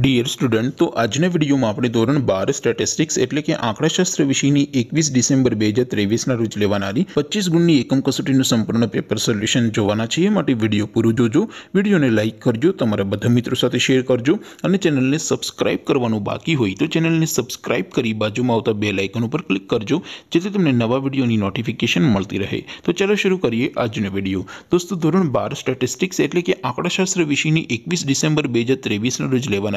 dear student तो आज ने वीडियो म आपले ધોરણ 12 स्टैटिस्टिक्स એટલે કે આંકડાશાસ્ત્ર વિષયની 21 ડિસેમ્બર 2023 ના રોજ લેવાનારી 25 ગુણની એકમ કસોટીનું સંપૂર્ણ પેપર સોલ્યુશન જોવાના છે માટે વિડિયો પૂરો જોજો વિડિયોને લાઈક કરજો તમારા બધા મિત્રો સાથે શેર કરજો અને ચેનલને સબ્સ્ક્રાઇબ કરવાનું બાકી હોય તો ચેનલને સબ્સ્ક્રાઇબ કરી बाजूમાં આવતા બેલ આઇકન ઉપર ક્લિક કરજો જેથી તમને નવા વિડિયોની નોટિફિકેશન મળતી રહે તો ચલો શરૂ કરીએ આજનો વિડિયો દોસ્તો ધોરણ 12 स्टैटिस्टिक्स એટલે કે આંકડાશાસ્ત્ર વિષયની 21 ડિસેમ્બર 2023 ના રોજ લેવાનારી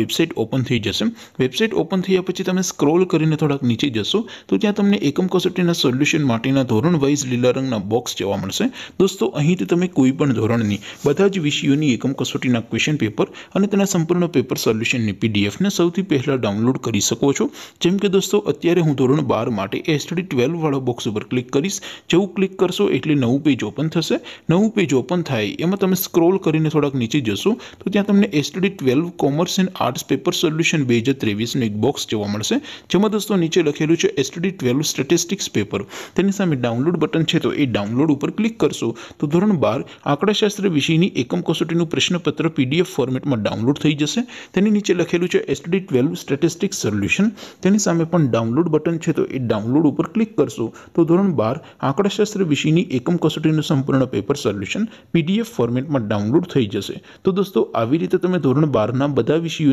વેબસાઇટ ઓપન થઈ જશે વેબસાઇટ ઓપન થયા પછી તમે સ્ક્રોલ કરીને થોડાક નીચે જશો તો ત્યાં તમને એકમ કસોટીના સોલ્યુશન માટેના ધોરણ વાઇઝ લીલા રંગના બોક્સ જોવા મળશે દોસ્તો અહીંથી તમે કોઈ પણ ધોરણની બધા જ વિષયોની એકમ કસોટીના ક્વેશ્ચન પેપર અને તેના સંપૂર્ણ પેપર સોલ્યુશનની પીડીએફને સૌથી પહેલાં ડાઉનલોડ કરી શકો છો જેમ કે દોસ્તો અત્યારે હું ધોરણ બાર માટે એસટી ટ્વેલ્વવાળા બોક્સ ઉપર ક્લિક કરીશ જેવું ક્લિક કરશો એટલે નવું પેજ ઓપન થશે નવું પેજ ઓપન થાય એમાં તમે સ્ક્રોલ કરીને થોડાક નીચે જશો તો ત્યાં તમને ST twelve commerce and arts paper solution બેજ 23 ની એક બોક્સ જોવા મળશે જેમાં દોસ્તો નીચે લખેલું છે STD 12 સ્ટટિસ્ટિક્સ પેપર તેની સામે ડાઉનલોડ બટન છે તો એ ડાઉનલોડ ઉપર ક્લિક કરશો તો ધોરણ 12 આંકડાશાસ્ત્ર વિષયની એકમ કસોટીનું પ્રશ્નપત્ર PDF ફોર્મેટમાં ડાઉનલોડ થઈ જશે તેની નીચે લખેલું છે STD 12 સ્ટટિસ્ટિક્સ સોલ્યુશન તેની સામે પણ ડાઉનલોડ બટન છે તો એ ડાઉનલોડ ઉપર ક્લિક કરશો તો ધોરણ 12 આંકડાશાસ્ત્ર વિષયની એકમ કસોટીનું સંપૂર્ણ પેપર સોલ્યુશન PDF ફોર્મેટમાં ડાઉનલોડ થઈ જશે તો દોસ્તો આવી રીતે તમે ધોરણ 12 ના બધા વિષય